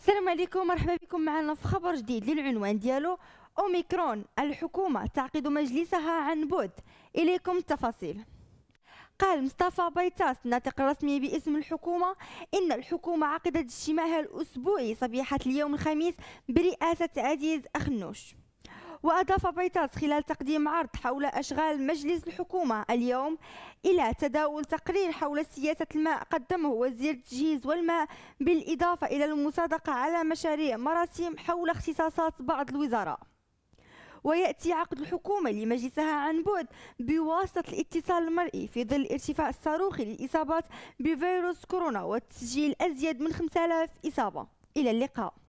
السلام عليكم مرحبا بكم معنا في خبر جديد للعنوان ديالو اوميكرون الحكومه تعقد مجلسها عن بعد اليكم التفاصيل قال مصطفى بيطاس الناطق الرسمي باسم الحكومة إن الحكومة عقدت اجتماعها الأسبوعي صبيحة اليوم الخميس برئاسة عزيز أخنوش وأضاف بيطات خلال تقديم عرض حول أشغال مجلس الحكومة اليوم إلى تداول تقرير حول سياسة الماء قدمه وزير التجهيز والماء بالإضافة إلى المصادقة على مشاريع مراسيم حول اختصاصات بعض الوزراء ويأتي عقد الحكومة لمجلسها عن بعد بواسطة الاتصال المرئي في ظل ارتفاع الصاروخي للإصابات بفيروس كورونا وتسجيل أزيد من 5000 إصابة إلى اللقاء